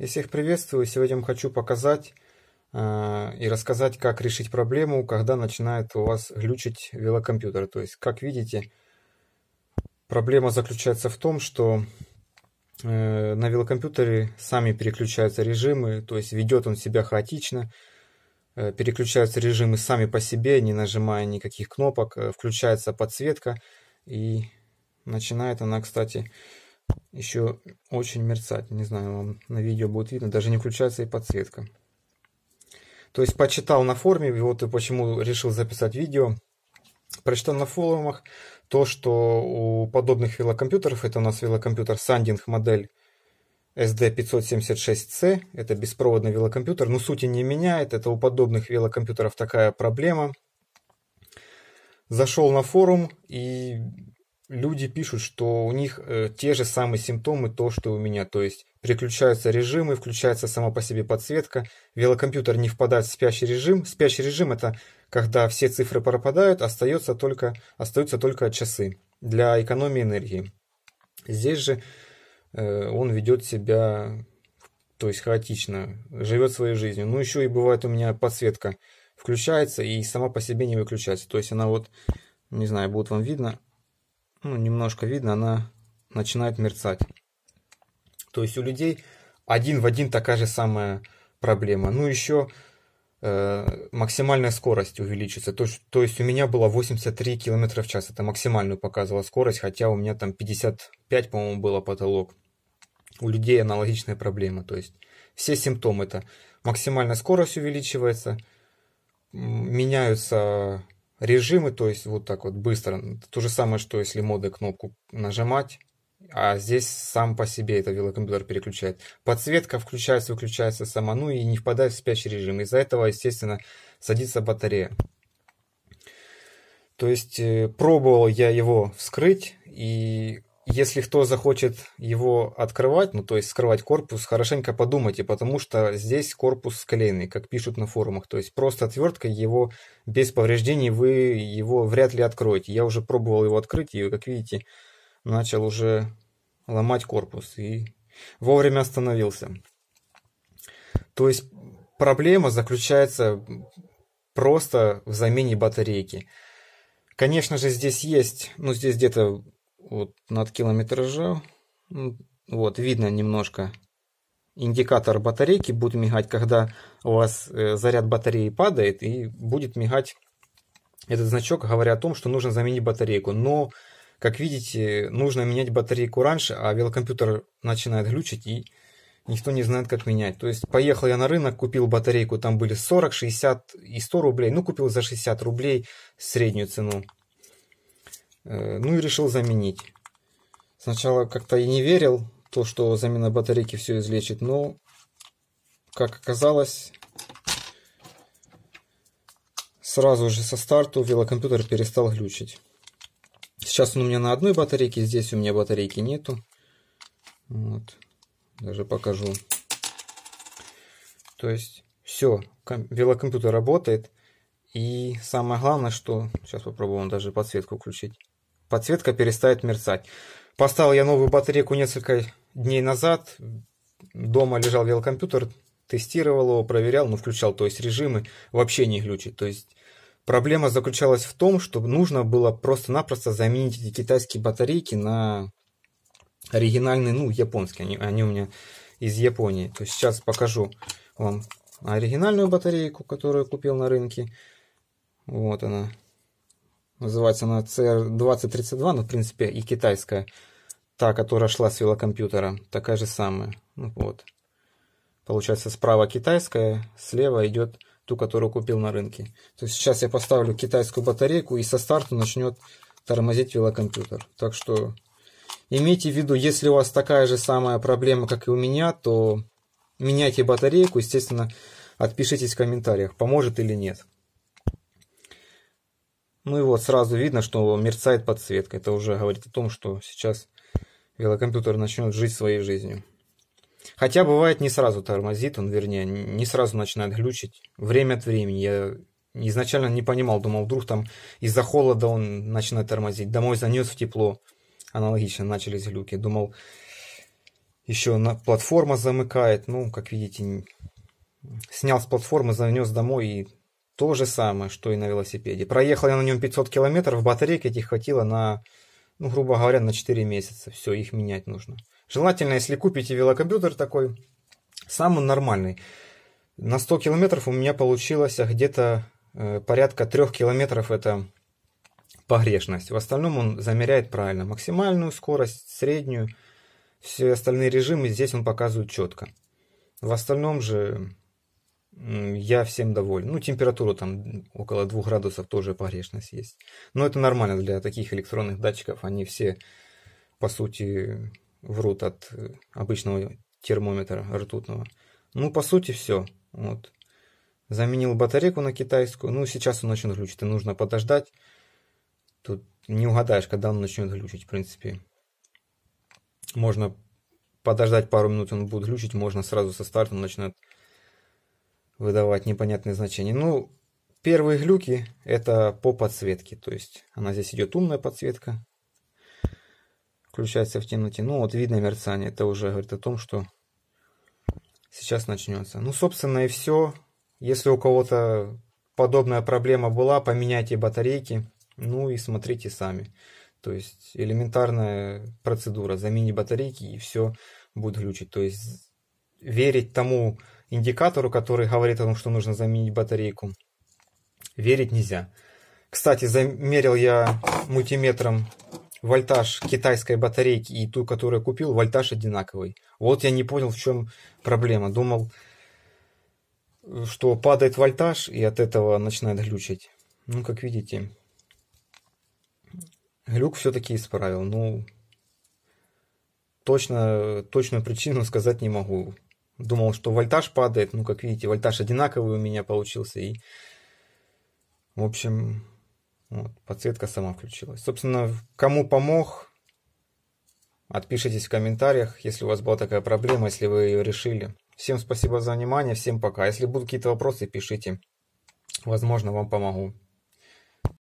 Я всех приветствую. Сегодня я хочу показать э, и рассказать, как решить проблему, когда начинает у вас глючить велокомпьютер. То есть, как видите, проблема заключается в том, что э, на велокомпьютере сами переключаются режимы, то есть ведет он себя хаотично, э, переключаются режимы сами по себе, не нажимая никаких кнопок, э, включается подсветка и начинает она, кстати, еще очень мерцать. Не знаю, вам на видео будет видно. Даже не включается и подсветка. То есть почитал на форуме, вот и почему решил записать видео. Прочитал на форумах то, что у подобных велокомпьютеров, это у нас велокомпьютер Sanding модель SD576C, это беспроводный велокомпьютер, но сути не меняет, это у подобных велокомпьютеров такая проблема. Зашел на форум и люди пишут, что у них э, те же самые симптомы, то, что у меня. То есть переключаются режимы, включается сама по себе подсветка, велокомпьютер не впадает в спящий режим. Спящий режим – это когда все цифры пропадают, остается только, остаются только часы для экономии энергии. Здесь же э, он ведет себя, то есть хаотично, живет своей жизнью. Ну, еще и бывает у меня подсветка включается и сама по себе не выключается. То есть она вот, не знаю, будет вам видно, ну, немножко видно, она начинает мерцать. То есть у людей один в один такая же самая проблема. Ну, еще э, максимальная скорость увеличится. То, то есть у меня было 83 км в час. Это максимальную показывала скорость, хотя у меня там 55, по-моему, было потолок. У людей аналогичная проблема. То есть все симптомы это максимальная скорость увеличивается, меняются режимы, то есть вот так вот быстро. То же самое, что если моды кнопку нажимать, а здесь сам по себе это велокомпьютер переключает. Подсветка включается, выключается сама, ну и не впадает в спящий режим. Из-за этого, естественно, садится батарея. То есть э, пробовал я его вскрыть, и если кто захочет его открывать, ну то есть скрывать корпус, хорошенько подумайте, потому что здесь корпус склеенный, как пишут на форумах. То есть просто отверткой его без повреждений вы его вряд ли откроете. Я уже пробовал его открыть и, как видите, начал уже ломать корпус и вовремя остановился. То есть проблема заключается просто в замене батарейки. Конечно же, здесь есть, ну здесь где-то вот над километража, ну, вот видно немножко, индикатор батарейки будет мигать, когда у вас э, заряд батареи падает, и будет мигать этот значок, говоря о том, что нужно заменить батарейку. Но, как видите, нужно менять батарейку раньше, а велокомпьютер начинает глючить, и никто не знает, как менять. То есть, поехал я на рынок, купил батарейку, там были 40, 60 и 100 рублей. Ну, купил за 60 рублей среднюю цену. Э, ну и решил заменить. Сначала как-то и не верил, то, что замена батарейки все излечит, но, как оказалось, сразу же со старту велокомпьютер перестал глючить. Сейчас он у меня на одной батарейке, здесь у меня батарейки нету. Вот. Даже покажу. То есть все, велокомпьютер работает. И самое главное, что... Сейчас попробуем даже подсветку включить подсветка перестает мерцать. Поставил я новую батарейку несколько дней назад. Дома лежал велокомпьютер, тестировал его, проверял, но ну, включал, то есть режимы вообще не глючит. То есть проблема заключалась в том, что нужно было просто-напросто заменить эти китайские батарейки на оригинальные, ну, японские, они, они у меня из Японии. То есть сейчас покажу вам оригинальную батарейку, которую купил на рынке. Вот она. Называется она CR2032, но в принципе и китайская. Та, которая шла с велокомпьютера, такая же самая. Ну, вот. Получается справа китайская, слева идет ту, которую купил на рынке. То есть сейчас я поставлю китайскую батарейку и со старта начнет тормозить велокомпьютер. Так что имейте в виду, если у вас такая же самая проблема, как и у меня, то меняйте батарейку, естественно, отпишитесь в комментариях, поможет или нет. Ну и вот сразу видно, что мерцает подсветка. Это уже говорит о том, что сейчас велокомпьютер начнет жить своей жизнью. Хотя бывает не сразу тормозит, он вернее, не сразу начинает глючить. Время от времени. Я изначально не понимал, думал, вдруг там из-за холода он начинает тормозить. Домой занес в тепло. Аналогично начались глюки. Думал, еще на, платформа замыкает. Ну, как видите, снял с платформы, занес домой и то же самое, что и на велосипеде. Проехал я на нем 500 километров, батарейки этих хватило на, ну, грубо говоря, на 4 месяца. Все, их менять нужно. Желательно, если купите велокомпьютер такой, самый нормальный. На 100 километров у меня получилось где-то э, порядка 3 километров это погрешность. В остальном он замеряет правильно максимальную скорость, среднюю, все остальные режимы здесь он показывает четко. В остальном же я всем доволен. Ну, температура там около 2 градусов тоже погрешность есть. Но это нормально для таких электронных датчиков. Они все, по сути, врут от э, обычного термометра ртутного. Ну, по сути, все. Вот. Заменил батарейку на китайскую. Ну, сейчас он начнет глючить, и нужно подождать. Тут не угадаешь, когда он начнет глючить, в принципе. Можно подождать пару минут, он будет глючить, можно сразу со старта он начнет выдавать непонятные значения. Ну, первые глюки – это по подсветке, то есть она здесь идет умная подсветка, включается в темноте. Ну, вот видно мерцание, это уже говорит о том, что сейчас начнется. Ну, собственно, и все. Если у кого-то подобная проблема была, поменяйте батарейки, ну и смотрите сами. То есть элементарная процедура, замени батарейки и все будет глючить. То есть верить тому индикатору, который говорит о том, что нужно заменить батарейку, верить нельзя. Кстати, замерил я мультиметром вольтаж китайской батарейки и ту, которую я купил, вольтаж одинаковый. Вот я не понял, в чем проблема. Думал, что падает вольтаж и от этого начинает глючить. Ну, как видите, глюк все-таки исправил. Ну, точно, точную причину сказать не могу. Думал, что вольтаж падает. Ну, как видите, вольтаж одинаковый у меня получился. И, в общем, вот, подсветка сама включилась. Собственно, кому помог, отпишитесь в комментариях, если у вас была такая проблема, если вы ее решили. Всем спасибо за внимание, всем пока. Если будут какие-то вопросы, пишите. Возможно, вам помогу.